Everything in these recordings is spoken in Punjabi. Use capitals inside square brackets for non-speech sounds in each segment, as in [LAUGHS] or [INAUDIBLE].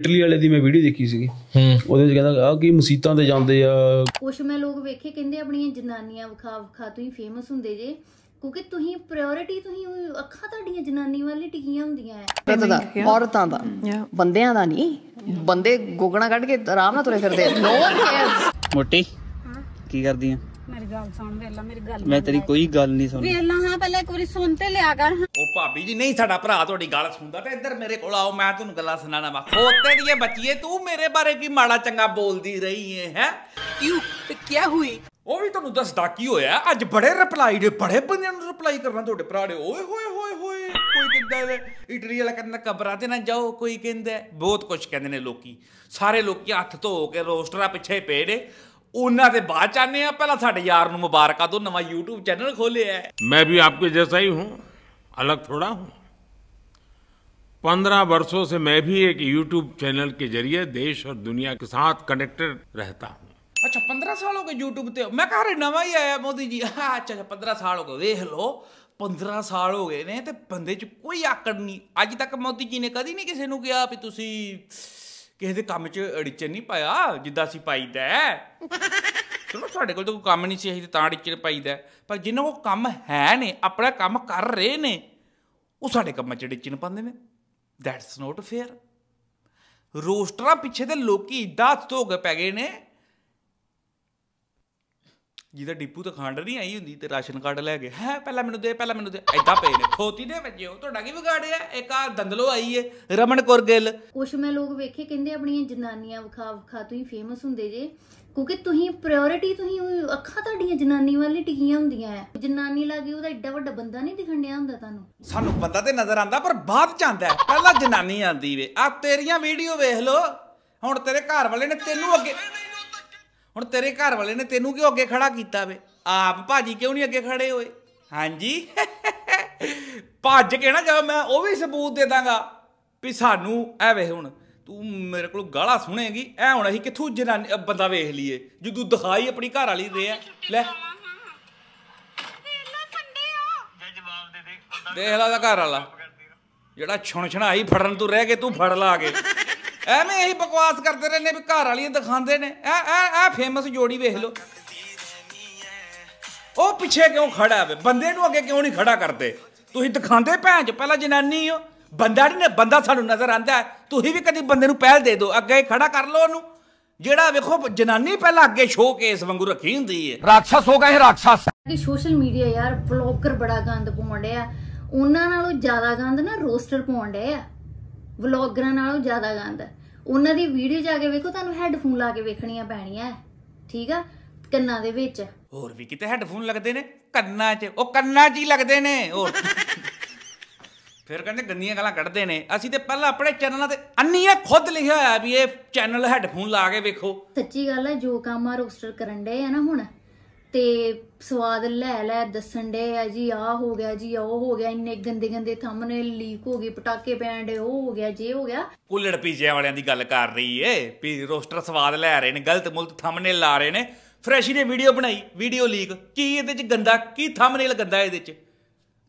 ਇਟਲੀ ਵਾਲੇ ਦੀ ਮੈਂ ਵੀਡੀਓ ਦੇਖੀ ਸੀਗੀ ਹੂੰ ਉਹਦੇ ਵਿੱਚ ਕਹਿੰਦਾ ਆ ਕੀ ਮਸੀਤਾਂ ਤੇ ਜਾਂਦੇ ਆ ਕੁਛ ਮੈਂ ਲੋਕ ਵੇਖੇ ਕਹਿੰਦੇ ਆਪਣੀਆਂ ਜਨਾਨੀਆਂ ਵਿਖਾ ਵਿਖਾ ਹੀ ਫੇਮਸ ਹੁੰਦੇ ਜੇ ਕਿਉਂਕਿ ਤੁਸੀਂ ਪ੍ਰਾਇੋਰਟੀ ਤੁਸੀਂ ਉਹ ਅੱਖਾਂ ਤੁਹਾਡੀਆਂ ਜਨਾਨੀ ਵਾਲੀ ਟਿਕੀਆਂ ਹੁੰਦੀਆਂ ਐ ਔਰਤਾਂ ਦਾ ਔਰਤਾਂ ਦਾ ਬੰਦਿਆਂ ਦਾ ਨਹੀਂ ਬੰਦੇ ਗੋਗਣਾ ਕੱਢ ਕੇ ਆਰਾਮ ਨਾਲ ਤੁਰੇ ਫਿਰਦੇ ਨੋ ਕੇਅਰ ਮੋਟੀ ਕੀ ਕਰਦੀ ਆ ਮੇਰੀ ਗੱਲ ਸੁਣ ਵੇਲਾ ਮੇਰੀ ਗੱਲ ਮੈਂ ਤੇਰੀ ਕੋਈ ਗੱਲ ਨਹੀਂ ਸੁਣ ਵੇਲਾ ਹਾਂ ਪਹਿਲਾਂ ਇੱਕ ਵਾਰੀ ਸੁਣ ਤੇ ਲਿਆ ਕਰ ਉਹ ਭਾਬੀ ਜੀ ਨਹੀਂ ਸਾਡਾ ਭਰਾ ਤੁਹਾਡੀ ਗੱਲ ਸੁਣਦਾ ਤੇ ਇੱਧਰ ਮੇਰੇ ਕੋਲ ਆਓ ਮੈਂ ਤੁਹਾਨੂੰ ਗੱਲਾਂ ਸੁਣਾਣਾ ਵਾ ਖੋਤੇ ਦੀਏ ਬੱਚੀਏ ਤੂੰ ਮੇਰੇ ਬਾਰੇ ਕੀ ਮਾੜਾ ਚੰਗਾ ਬੋਲਦੀ ਰਹੀ ਹੈ ਹੈ ਕਿਉਂ ਤੇ ਕੀ ਹੋਈ ਉਹ ਵੀ ਤੁਹਾਨੂੰ ਦੱਸਦਾ ਕੀ ਹੋਇਆ ਅੱਜ ਬੜੇ ਰਿਪਲਾਈ ਦੇ ਬੜੇ ਬੰਦਿਆਂ ਨੂੰ ਰਿਪਲਾਈ ਕਰਨਾ ਤੁਹਾਡੇ ਭਰਾ ਦੇ ਓਏ ਹੋਏ ਹੋਏ ਹੋਏ ਕੋਈ ਕਿੱਦਾਂ ਇਟਰੀ ਵਾਲਾ ਕਹਿੰਦਾ ਕਬਰਾਂ ਤੇ ਨਾ ਜਾਓ ਕੋਈ ਕਹਿੰਦਾ ਬਹੁਤ ਕੁਝ ਕਹਿੰਦੇ ਨੇ ਲੋਕੀ ਸਾਰੇ ਲੋਕੀ ਹੱਥ ਧੋ ਕੇ ਰੋਸਟਰਾਂ ਪਿੱਛੇ ਪਏ ਨੇ ਉਹਨਾਂ ਦੇ ਬਾਅਦ ਚਾਹਨੇ ਆ ਪਹਿਲਾਂ ਸਾਡੇ ਯਾਰ ਨੂੰ ਮੁਬਾਰਕਾਂ ਦੋ ਨਵਾਂ YouTube ਚੈਨਲ ਖੋਲਿਆ ਹੈ ਮੈਂ ਵੀ ਆਪਕੇ ਜੈਸਾ ਹੀ ਹੂੰ ਅਲੱਗ ਥੋੜਾ ਹੂੰ 15 ਬਰਸੋਂ ਸੇ ਮੈਂ ਵੀ ਇੱਕ YouTube ਚੈਨਲ ਕੇ ਜ਼ਰੀਏ ਦੇਸ਼ ਔਰ ਦੁਨੀਆ ਕੇ ਸਾਥ ਕਨੈਕਟਡ ਰਹਤਾ ਹੂੰ ਅੱਛਾ 15 ਸਾਲ ਹੋ ਗਏ YouTube ਤੇ ਮੈਂ ਕਹ ਰਿਹਾ ਨਵਾਂ ਹੀ ਆਇਆ ਮੋਦੀ ਜੀ ਹਾਂ, ਅੱਛਾ ਅੱਛਾ 15 ਸਾਲ ਹੋ ਗਏ ਵੇਖ ਲਓ 15 ਸਾਲ ਹੋ ਗਏ ਨੇ ਤੇ ਬੰਦੇ 'ਚ ਕੋਈ ਆਕੜ ਨਹੀਂ ਅੱਜ ਤੱਕ ਮੋਦੀ ਜੀ ਨੇ ਕਦੀ ਨਹੀਂ ਕਿਸੇ ਨੂੰ ਕਿਹਾ ਵੀ ਤੁਸੀਂ ਕਿਸੇ ਦੇ ਕੰਮ 'ਚ ਅੜਿਚੇ ਨਹੀਂ ਪਾਇਆ ਜਿੱਦਾਂ ਅਸੀਂ ਪਾਈਦਾ ਚਲੋ ਸਾਡੇ ਕੋਲ ਤਾਂ ਕੋਈ ਕੰਮ ਨਹੀਂ ਸੀ ਅਸੀਂ ਤਾਂ ਅੜਿਚੇ ਪਾਈਦਾ ਪਰ ਜਿਨ੍ਹਾਂ ਕੋ ਕੰਮ ਹੈ ਨੇ ਆਪਣਾ ਕੰਮ ਕਰ ਰਹੇ ਨੇ ਉਹ ਸਾਡੇ ਕੰਮ 'ਚ ਅੜਿਚੇ ਨਹੀਂ ਪਾਉਂਦੇ ਨੇ ਦੈਟਸ ਨੋਟ ਫੇਅਰ ਰੋਸਟਰਾਂ ਪਿੱਛੇ ਦੇ ਲੋਕੀ ਇਦਾਂ ਕੇ ਪੈ ਗਏ ਨੇ ਜਿਹਦਾ ਡਿਪੂ ਤਾਂ ਖਾਂਡ ਨਹੀਂ ਆਈ ਹੁੰਦੀ ਤੇ ਰਾਸ਼ਨ ਕਾਰਡ ਲੈ ਕੇ ਹੈ ਪਹਿਲਾਂ ਮੈਨੂੰ ਦੇ ਪਹਿਲਾਂ ਮੈਨੂੰ ਦੇ ਐਦਾਂ ਪਏ ਨੇ ਖੋਤੀ ਦੇ ਉਹ ਤੁਹਾਡਾ ਕੀ ਵਿਗਾੜਿਆ ਇੱਕ ਆ ਦੰਦਲੋ ਆਈ ਏ ਰਮਨ ਕੌਰ ਗਿੱਲ ਕੁਛ ਮੈਂ ਲੋਕ ਵੇਖੇ ਕਹਿੰਦੇ ਆਪਣੀਆਂ ਜਨਾਨੀਆਂ ਵਿਖਾ ਵਿਖਾ ਤੁਸੀਂ ਫੇਮਸ ਹੁੰਦੇ ਜੇ ਕਿਉਂਕਿ ਤੁਸੀਂ ਪ੍ਰਾਇੋਰਟੀ ਤੁਸੀਂ ਅੱਖਾਂ ਤੁਹਾਡੀਆਂ ਜਨਾਨੀ ਵਾਲੀ ਟਿਕੀਆਂ ਹੁੰਦੀਆਂ ਐ ਜਨਾਨੀ ਲੱਗੀ ਉਹਦਾ ਐਡਾ ਵੱਡਾ ਬੰਦਾ ਨਹੀਂ ਦਿਖਣ ਡਿਆ ਹੁੰਦਾ ਤੁਹਾਨੂੰ ਸਾਨੂੰ ਬੰਦਾ ਤੇ ਨਜ਼ਰ ਆਂਦਾ ਪਰ ਬਾਅਦ ਚ ਆਂਦਾ ਪਹਿਲਾਂ ਜਨਾਨੀ ਆਂਦੀ ਵੇ ਆ ਤੇਰੀਆਂ ਵੀਡੀਓ ਵੇਖ ਲੋ ਹੁਣ ਤੇਰੇ ਘਰ ਵਾਲੇ ਨੇ ਤੈਨੂੰ ਅੱਗੇ ਹੁਣ ਤੇਰੇ ਘਰ ਵਾਲੇ ਨੇ ਤੈਨੂੰ ਕਿਉਂ ਅੱਗੇ ਖੜਾ ਕੀਤਾ ਵੇ ਆਪ ਭਾਜੀ ਕਿਉਂ ਨਹੀਂ ਅੱਗੇ ਖੜੇ ਹੋਏ ਹਾਂਜੀ ਭੱਜ ਕੇ ਨਾ ਜਾ ਮੈਂ ਉਹ ਵੀ ਸਬੂਤ ਦੇ ਦਾਂਗਾ ਵੀ ਸਾਨੂੰ ਐ ਵੇ ਹੁਣ ਤੂੰ ਮੇਰੇ ਕੋਲ ਗਾਲਾਂ ਸੁਣੇਗੀ ਐ ਹੁਣ ਅਸੀਂ ਕਿੱਥੋਂ ਜਨਾਨੀ ਬੰਦਾ ਵੇਖ ਲਈਏ ਜੇ ਤੂੰ ਦਿਖਾਈ ਆਪਣੀ ਘਰ ਵਾਲੀ ਦੇ ਆ ਲੈ ਦੇਖ ਲਾ ਦਾ ਘਰ ਵਾਲਾ ਜਿਹੜਾ ਛੁਣ ਛਣਾਈ ਫੜਨ ਤੂੰ ਰਹਿ ਕੇ ਤੂੰ ਫੜ ਲਾ ਕੇ ਐਵੇਂ ਇਹੀ ਬਕਵਾਸ ਕਰਦੇ ਰਹਿੰਦੇ ਵੀ ਘਰ ਵਾਲੀਆਂ ਦਿਖਾਉਂਦੇ ਨੇ ਐ ਐ ਐ ਫੇਮਸ ਜੋੜੀ ਵੇਖ ਲਓ ਉਹ ਪਿੱਛੇ ਕਿਉਂ ਖੜਾ ਵੇ ਬੰਦੇ ਨੂੰ ਅੱਗੇ ਕਿਉਂ ਨਹੀਂ ਖੜਾ ਕਰਦੇ ਤੁਸੀਂ ਦਿਖਾਉਂਦੇ ਭੈਣ ਚ ਪਹਿਲਾਂ ਜਨਾਨੀ ਹੋ ਬੰਦਾ ਨਹੀਂ ਬੰਦਾ ਸਾਨੂੰ ਨਜ਼ਰ ਆਂਦਾ ਤੁਸੀਂ ਵੀ ਕਦੀ ਬੰਦੇ ਨੂੰ ਪਹਿਲ ਦੇ ਦਿਓ ਅੱਗੇ ਖੜਾ ਕਰ ਲਓ ਉਹਨੂੰ ਜਿਹੜਾ ਵੇਖੋ ਜਨਾਨੀ ਪਹਿਲਾਂ ਅੱਗੇ ਸ਼ੋਕੇਸ ਵਾਂਗੂ ਰੱਖੀ ਹੁੰਦੀ ਹੈ ਰਾਖਸ ਹੋ ਗਏ ਰਾਖਸ ਕਿ ਸੋਸ਼ਲ ਮੀਡੀਆ ਯਾਰ ਬਲੌਗਰ ਬੜਾ ਗੰਦ ਪਾਉਂਦੇ ਆ ਉਹਨਾਂ ਨਾਲੋਂ ਜ਼ਿਆਦਾ ਗੰਦ ਨਾ ਰੋਸਟਰ ਪਾਉਂਦੇ ਆ ਵਲੌਗਰਾਂ ਨਾਲੋਂ ਜ਼ਿਆਦਾ ਗੰਦ ਉਹਨਾਂ ਦੀ ਵੀਡੀਓ ਜਾ ਕੇ ਵੇਖੋ ਤੁਹਾਨੂੰ ਹੈੱਡਫੋਨ ਲਾ ਕੇ ਵੇਖਣੀਆਂ ਪੈਣੀਆਂ ਠੀਕ ਆ ਕੰਨਾਂ ਦੇ ਵਿੱਚ ਹੋਰ ਵੀ ਕਿਤੇ ਹੈੱਡਫੋਨ ਲੱਗਦੇ ਨੇ ਕੰਨਾਂ 'ਚ ਉਹ ਕੰਨਾਂ 'ਚ ਹੀ ਲੱਗਦੇ ਨੇ ਹੋਰ ਫਿਰ ਕਹਿੰਦੇ ਗੰਦੀਆਂ ਗੱਲਾਂ ਕੱਢਦੇ ਨੇ ਅਸੀਂ ਤੇ ਪਹਿਲਾਂ ਆਪਣੇ ਚੈਨਲਾਂ ਤੇ ਅੰਨੀ ਇਹ ਖੁਦ ਲਿਖਿਆ ਹੋਇਆ ਵੀ ਇਹ ਚੈਨਲ ਹੈੱਡਫੋਨ ਲਾ ਕੇ ਵੇਖੋ ਸੱਚੀ ਗੱਲ ਹੈ ਜੋ ਕੰਮ ਆ ਰੋਸਟਰ ਕਰਨ ਦੇ ਆ ਨਾ ਹੁਣ ਤੇ ਸਵਾਦ ਲੈ ਲੈ ਦੱਸਣ ਦੇ ਆ ਜੀ ਆ ਹੋ ਗਿਆ ਜੀ ਉਹ ਹੋ ਗਿਆ ਇੰਨੇ ਗੰਦੇ ਗੰਦੇ ਥੰਬਨੇਲ ਲੀਕ ਹੋ ਗਏ ਪਟਾਕੇ ਪੈਣ ਉਹ ਹੋ ਗਿਆ ਜੇ ਹੋ ਗਿਆ ਕੁੱਲੜ ਪੀਜੇ ਵਾਲਿਆਂ ਦੀ ਗੱਲ ਕਰ ਰਹੀ ਏ ਵੀ ਰੋਸਟਰ ਸਵਾਦ ਲੈ ਰਹੇ ਨੇ ਗਲਤ ਮੁਲਤ ਥੰਬਨੇਲ ਲਾ ਰਹੇ ਨੇ ਫਰੈਸ਼ੀ ਨੇ ਵੀਡੀਓ ਬਣਾਈ ਵੀਡੀਓ ਲੀਕ ਕੀ ਇਹਦੇ ਚ ਗੰਦਾ ਕੀ ਥੰਬਨੇਲ ਗੰਦਾ ਇਹਦੇ ਚ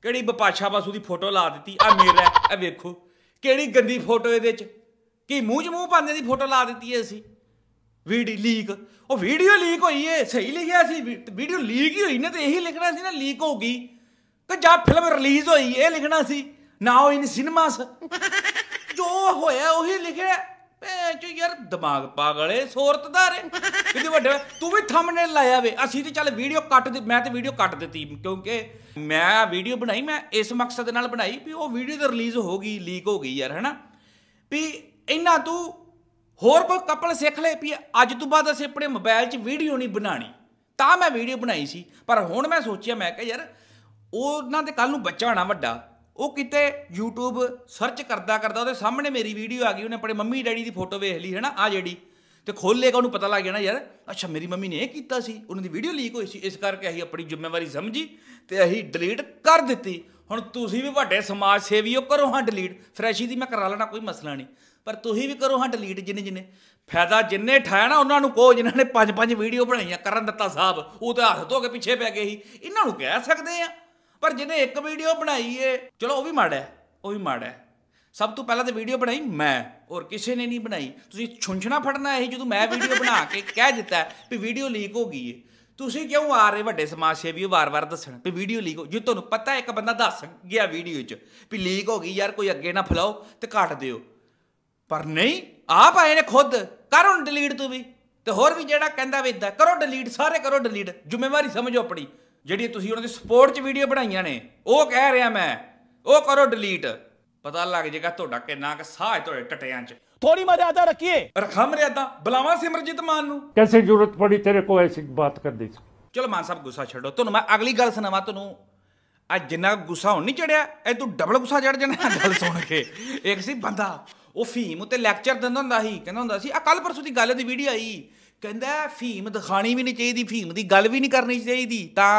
ਕਿਹੜੀ ਬਪਾਸ਼ਾ ਬਸ ਉਹਦੀ ਫੋਟੋ ਲਾ ਦਿੱਤੀ ਆ ਮੇਰਾ ਆ ਵੇਖੋ ਕਿਹੜੀ ਗੰਦੀ ਫੋਟੋ ਇਹਦੇ ਚ ਕੀ ਮੂੰਹ ਚ ਮੂੰਹ ਪਾਉਂਦੇ ਦੀ ਫੋਟੋ ਲਾ ਦਿੱਤੀ ਐ ਅਸੀਂ ਵੀਡੀਓ ਲੀਕ ਉਹ ਵੀਡੀਓ ਲੀਕ ਹੋਈ ਏ ਸਹੀ ਲਿਖਿਆ ਸੀ ਵੀਡੀਓ ਲੀਕ ਹੀ ਹੋਈ ਨਾ ਤੇ ਇਹੀ ਲਿਖਣਾ ਸੀ ਨਾ ਲੀਕ ਹੋ ਗਈ ਤੇ ਜਾਂ ਫਿਲਮ ਰਿਲੀਜ਼ ਹੋਈ ਇਹ ਲਿਖਣਾ ਸੀ ਨਾ ਉਹ ਇਨ ਸਿਨੇਮਾਸ ਜੋ ਹੋਇਆ ਉਹੀ ਲਿਖਿਆ ਚ ਯਾਰ ਦਿਮਾਗ ਪਾਗਲੇ ਸੋਰਤਦਾਰ ਏ ਕਿਤੇ ਵੱਡੇ ਤੂੰ ਵੀ ਥੰਬਨੇਲ ਲਾਇਆ ਵੇ ਅਸੀਂ ਤੇ ਚੱਲ ਵੀਡੀਓ ਕੱਟ ਦੇ ਮੈਂ ਤੇ ਵੀਡੀਓ ਕੱਟ ਦਿੱਤੀ ਕਿਉਂਕਿ ਮੈਂ ਵੀਡੀਓ ਬਣਾਈ ਮੈਂ ਇਸ ਮਕਸਦ ਨਾਲ ਬਣਾਈ ਵੀ ਉਹ ਵੀਡੀਓ ਤੇ ਰਿਲੀਜ਼ ਹੋ ਗਈ ਲੀਕ ਹੋ ਗਈ ਯਾਰ ਹੈਨਾ ਵੀ ਇੰਨਾ ਤੂੰ ਹੋਰ ਕੋਈ ਕਪਲ ਸਿੱਖ ਲੈ ਪੀ ਅੱਜ ਤੋਂ ਬਾਅਦ ਅਸੀਂ ਆਪਣੇ ਮੋਬਾਈਲ 'ਚ ਵੀਡੀਓ ਨਹੀਂ ਬਣਾਣੀ ਤਾਂ ਮੈਂ ਵੀਡੀਓ ਬਣਾਈ ਸੀ ਪਰ ਹੁਣ ਮੈਂ ਸੋਚਿਆ ਮੈਂ ਕਿਹਾ ਯਾਰ ਉਹਨਾਂ ਦੇ ਕੱਲ ਨੂੰ ਬੱਚਾ ਹੋਣਾ ਵੱਡਾ ਉਹ ਕਿਤੇ YouTube ਸਰਚ ਕਰਦਾ ਕਰਦਾ ਉਹਦੇ ਸਾਹਮਣੇ ਮੇਰੀ ਵੀਡੀਓ ਆ ਗਈ ਉਹਨੇ ਆਪਣੇ ਮੰਮੀ ਡੈਡੀ ਦੀ ਫੋਟੋ ਵੇਖ ਲਈ ਹੈਨਾ ਆ ਜਿਹੜੀ ਤੇ ਖੋਲੇਗਾ ਉਹਨੂੰ ਪਤਾ ਲੱਗ ਜਾਣਾ ਯਾਰ ਅੱਛਾ ਮੇਰੀ ਮੰਮੀ ਨੇ ਇਹ ਕੀਤਾ ਸੀ ਉਹਨਾਂ ਦੀ ਵੀਡੀਓ ਲੀਕ ਹੋਈ ਸੀ ਇਸ ਕਰਕੇ ਅਸੀਂ ਆਪਣੀ ਜ਼ਿੰਮੇਵਾਰੀ ਸਮਝੀ ਤੇ ਅਸੀਂ ਡਿਲੀਟ ਕਰ ਦਿੱਤੀ ਹੁਣ ਤੁਸੀਂ ਵੀ ਵੱਡੇ ਸਮਾਜ ਸੇਵੀਓ ਕਰੋ ਹਾਂ ਡਿਲੀਟ ਫਰੈਸ਼ੀ ਦੀ ਮੈਂ ਕਰਾ ਲੈਣਾ ਕੋਈ ਮਸਲਾ ਨਹੀਂ ਪਰ ਤੁਸੀਂ ਵੀ ਕਰੋ ਹਾਂ ਡਿਲੀਟ ਜਿੰਨੇ ਜਿੰਨੇ ਫਾਇਦਾ ਜਿੰਨੇ ਠਾਇਆ ਨਾ ਉਹਨਾਂ ਨੂੰ ਕੋ ਜਿਨ੍ਹਾਂ ਨੇ ਪੰਜ ਪੰਜ ਵੀਡੀਓ ਬਣਾਈਆਂ ਕਰਨ ਦਿੱਤਾ ਸਾਹਿਬ ਉਹ ਤਾਂ ਹੱਥ ਧੋ ਕੇ ਪਿੱਛੇ ਪੈ ਗਏ ਸੀ ਇਹਨਾਂ ਨੂੰ ਕਹਿ ਸਕਦੇ ਆ ਪਰ ਜਿਹਨੇ ਇੱਕ ਵੀਡੀਓ ਬਣਾਈ ਏ ਚਲੋ ਉਹ ਵੀ ਮਾੜਾ ਉਹ ਵੀ ਮਾੜਾ ਸਭ ਤੋਂ ਪਹਿਲਾਂ ਤੇ ਵੀਡੀਓ ਬਣਾਈ ਮੈਂ ਔਰ ਕਿਸੇ ਨੇ ਨਹੀਂ ਬਣਾਈ ਤੁਸੀਂ ਛੁੰਝਣਾ ਫੜਨਾ ਇਹ ਜਦੋਂ ਮੈਂ ਵੀਡੀਓ ਬਣਾ ਕੇ ਕਹਿ ਦਿੱਤਾ ਵੀ ਵੀਡੀਓ ਲੀਕ ਹੋ ਗਈ ਏ ਤੁਸੀਂ ਕਿਉਂ ਆ ਰਹੇ ਵੱਡੇ ਸਮਾਜ ਵੀ ਵਾਰ-ਵਾਰ ਦੱਸਣ ਵੀ ਵੀਡੀਓ ਲੀਕ ਹੋ ਜੇ ਤੁਹਾਨੂੰ ਪਤਾ ਇੱਕ ਬੰਦਾ ਦੱਸ ਗਿਆ ਵੀਡੀਓ 'ਚ ਵੀ ਲੀਕ ਹੋ ਗਈ ਯਾਰ ਕੋਈ ਅੱਗੇ ਨਾ ਫਲਾਓ ਤੇ ਕੱਟ ਦਿਓ ਪਰ ਨਹੀਂ ਆਪ ਆਏ ਨੇ ਖੁਦ ਕਰੋ ਡਿਲੀਟ ਤੂੰ ਵੀ ਤੇ ਹੋਰ ਵੀ ਜਿਹੜਾ ਕਹਿੰਦਾ ਵੀ ਇਦਾਂ ਕਰੋ ਡਿਲੀਟ ਸਾਰੇ ਕਰੋ ਡਿਲੀਟ ਜ਼ਿੰਮੇਵਾਰੀ ਸਮਝੋ ਆਪਣੀ ਜਿਹੜੀ ਤੁਸੀਂ ਉਹਨਾਂ ਦੀ ਸਪੋਰਟ 'ਚ ਵੀਡੀਓ ਬਣਾਈਆਂ ਨੇ ਉਹ ਕਹਿ ਰਿਹਾ ਮੈਂ ਉਹ ਕਰੋ ਡਿਲੀਟ ਪਤਾ ਲੱਗ ਜਾਏਗਾ ਤੁਹਾਡਾ ਕਿੰਨਾ ਕਿ ਸਾਹ ਹੈ ਤੁਹਾਡੇ ਟਟਿਆਂ 'ਚ ਥੋੜੀ ਮਰਿਆਦਾ ਰੱਖੀਏ ਰਖਾ ਮਰਿਆਦਾ ਬਲਾਵਾ ਸਿਮਰਜੀਤ ਮਾਨ ਨੂੰ ਕਿਸੇ ਜ਼ਰੂਰਤ ਪੜੀ ਤੇਰੇ ਕੋਲ ਐਸੀ ਬਾਤ ਕਰਦੇ दी ਚਲੋ ਮਾਨ ਸਾਹਿਬ ਗੁੱਸਾ ਛੱਡੋ ਤੁਹਾਨੂੰ ਮੈਂ ਅਗਲੀ ਗੱਲ ਸੁਣਾਵਾਂ ਤੁਹਾਨੂੰ ਅੱਜ ਜਿੰਨਾ ਗੁੱਸਾ ਹੁਣ ਨਹੀਂ ਚੜਿਆ ਇਹ ਤੂੰ ਡਬਲ ਗੁੱਸਾ ਚੜ ਜਾਣਾ ਗੱਲ ਸੁਣ ਕੇ ਇੱਕ ਸੀ ਬੰਦਾ ਉਹ ਫੀਮ ਉਤੇ ਲੈਕਚਰ ਦਿੰਦਾ ਹੁੰਦਾ ਸੀ ਕਹਿੰਦਾ ਹੁੰਦਾ ਸੀ ਆ ਕੱਲ ਪਰਸੋਂ ਦੀ ਗੱਲ ਦੀ ਵੀਡੀਓ ਆਈ ਕਹਿੰਦਾ ਫੀਮ ਦਿਖਾਣੀ ਵੀ ਨਹੀਂ ਚਾਹੀਦੀ ਫੀਮ ਦੀ ਗੱਲ ਵੀ ਨਹੀਂ ਕਰਨੀ ਚਾਹੀਦੀ ਤਾਂ